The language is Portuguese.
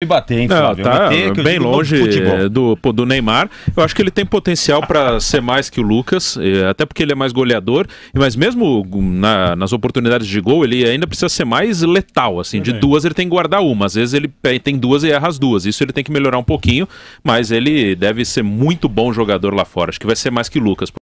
me bater, hein, Não, Flávio? Tá bater, bem longe do, do Neymar. Eu acho que ele tem potencial para ser mais que o Lucas, até porque ele é mais goleador, mas mesmo na, nas oportunidades de gol, ele ainda precisa ser mais letal, assim, de duas ele tem que guardar uma, às vezes ele tem duas e erra as duas, isso ele tem que melhorar um pouquinho, mas ele deve ser muito bom jogador lá fora, acho que vai ser mais que o Lucas.